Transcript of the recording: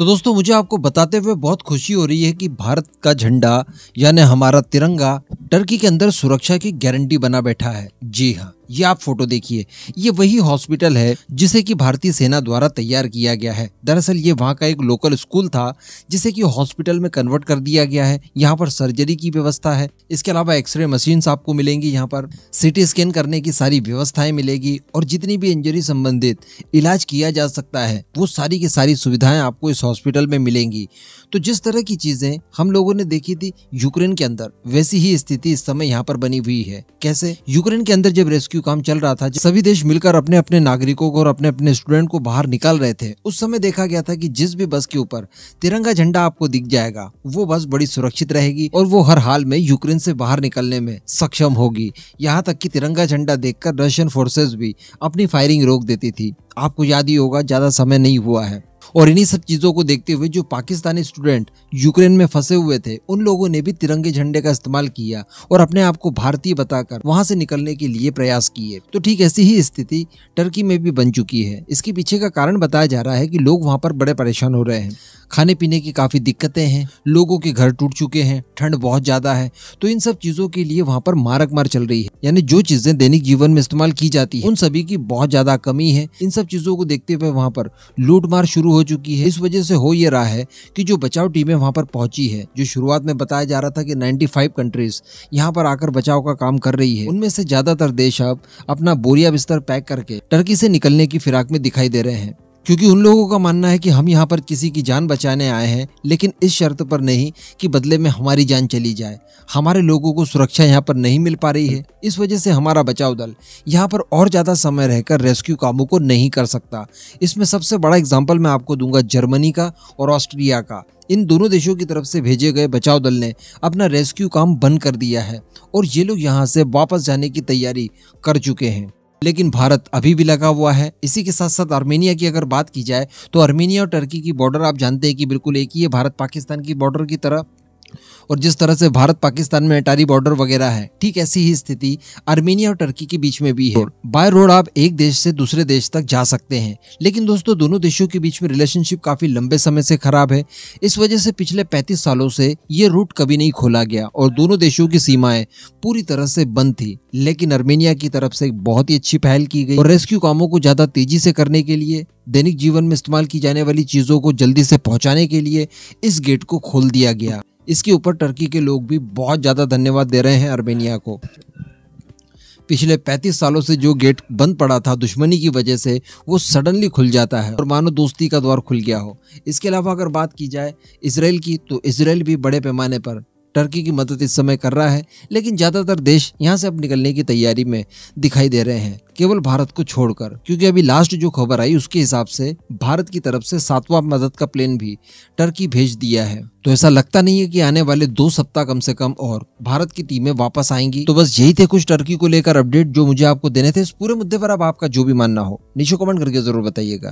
तो दोस्तों मुझे आपको बताते हुए बहुत खुशी हो रही है कि भारत का झंडा यानी हमारा तिरंगा टर्की के अंदर सुरक्षा की गारंटी बना बैठा है जी हाँ ये आप फोटो देखिए ये वही हॉस्पिटल है जिसे कि भारतीय सेना द्वारा तैयार किया गया है दरअसल ये वहाँ का एक लोकल स्कूल था जिसे कि हॉस्पिटल में कन्वर्ट कर दिया गया है यहाँ पर सर्जरी की व्यवस्था है इसके अलावा एक्सरे मशीन आपको मिलेंगी यहाँ पर सिटी स्कैन करने की सारी व्यवस्थाएं मिलेगी और जितनी भी इंजरी संबंधित इलाज किया जा सकता है वो सारी की सारी सुविधाएं आपको इस हॉस्पिटल में मिलेंगी तो जिस तरह की चीजें हम लोगों ने देखी थी यूक्रेन के अंदर वैसी ही स्थिति इस समय यहाँ पर बनी हुई है कैसे यूक्रेन के अंदर जब रेस्क्यू रेस्क्यू काम चल रहा था सभी देश मिलकर अपने अपने नागरिकों को और अपने अपने स्टूडेंट को बाहर निकाल रहे थे उस समय देखा गया था कि जिस भी बस के ऊपर तिरंगा झंडा आपको दिख जाएगा वो बस बड़ी सुरक्षित रहेगी और वो हर हाल में यूक्रेन से बाहर निकलने में सक्षम होगी यहाँ तक की तिरंगा झंडा देखकर रशियन फोर्सेज भी अपनी फायरिंग रोक देती थी आपको याद ही होगा ज्यादा समय नहीं हुआ है और इन्हीं सब चीज़ों को देखते हुए जो पाकिस्तानी स्टूडेंट यूक्रेन में फंसे हुए थे उन लोगों ने भी तिरंगे झंडे का इस्तेमाल किया और अपने आप को भारतीय बताकर वहां से निकलने के लिए प्रयास किए तो ठीक ऐसी ही स्थिति टर्की में भी बन चुकी है इसके पीछे का कारण बताया जा रहा है कि लोग वहाँ पर बड़े परेशान हो रहे हैं खाने पीने की काफ़ी दिक्कतें हैं लोगों के घर टूट चुके हैं ठंड बहुत ज़्यादा है तो इन सब चीज़ों के लिए वहाँ पर मारक मार चल रही है यानी जो चीज़ें दैनिक जीवन में इस्तेमाल की जाती है उन सभी की बहुत ज़्यादा कमी है इन सब चीज़ों को देखते हुए वहाँ पर लूट मार शुरू हो चुकी है इस वजह से हो ये रहा है कि जो बचाव टीमें वहाँ पर पहुंची है जो शुरुआत में बताया जा रहा था कि फाइव कंट्रीज यहाँ पर आकर बचाव का काम कर रही है उनमें से ज़्यादातर देश अब अपना बोरिया बिस्तर पैक करके टर्की से निकलने की फिराक में दिखाई दे रहे हैं क्योंकि उन लोगों का मानना है कि हम यहाँ पर किसी की जान बचाने आए हैं लेकिन इस शर्त पर नहीं कि बदले में हमारी जान चली जाए हमारे लोगों को सुरक्षा यहाँ पर नहीं मिल पा रही है इस वजह से हमारा बचाव दल यहाँ पर और ज़्यादा समय रहकर रेस्क्यू कामों को नहीं कर सकता इसमें सबसे बड़ा एग्जाम्पल मैं आपको दूंगा जर्मनी का और ऑस्ट्रिया का इन दोनों देशों की तरफ से भेजे गए बचाव दल ने अपना रेस्क्यू काम बंद कर दिया है और ये लोग यहाँ से वापस जाने की तैयारी कर चुके हैं लेकिन भारत अभी भी लगा हुआ है इसी के साथ साथ आर्मेनिया की अगर बात की जाए तो आर्मेनिया और टर्की की बॉर्डर आप जानते हैं कि बिल्कुल एक ही है भारत पाकिस्तान की बॉर्डर की तरह और जिस तरह से भारत पाकिस्तान में अटारी बॉर्डर वगैरह है ठीक ऐसी ही स्थिति आर्मेनिया और टर्की के बीच में भी है बाय रोड आप एक देश से दूसरे देश तक जा सकते हैं लेकिन दोस्तों दोनों देशों के बीच में रिलेशनशिप काफी लंबे समय से खराब है इस वजह से पिछले पैंतीस सालों से ये रूट कभी नहीं खोला गया और दोनों देशों की सीमाएं पूरी तरह से बंद थी लेकिन आर्मेनिया की तरफ से बहुत ही अच्छी पहल की गई और रेस्क्यू कामों को ज्यादा तेजी से करने के लिए दैनिक जीवन में इस्तेमाल की जाने वाली चीजों को जल्दी से पहुंचाने के लिए इस गेट को खोल दिया गया इसके ऊपर टर्की के लोग भी बहुत ज़्यादा धन्यवाद दे रहे हैं अर्मेनिया को पिछले 35 सालों से जो गेट बंद पड़ा था दुश्मनी की वजह से वो सडनली खुल जाता है और मानो दोस्ती का द्वार खुल गया हो इसके अलावा अगर बात की जाए इसराइल की तो इसराइल भी बड़े पैमाने पर टर्की की मदद इस समय कर रहा है लेकिन ज़्यादातर देश यहाँ से अब निकलने की तैयारी में दिखाई दे रहे हैं केवल भारत को छोड़कर क्योंकि अभी लास्ट जो खबर आई उसके हिसाब से भारत की तरफ से सातवां मदद का प्लेन भी टर्की भेज दिया है तो ऐसा लगता नहीं है कि आने वाले दो सप्ताह कम से कम और भारत की टीमें वापस आएंगी तो बस यही थे कुछ टर्की को लेकर अपडेट जो मुझे आपको देने थे इस पूरे मुद्दे पर अब आपका जो भी मानना हो नीचे कमेंट करके जरूर बताइएगा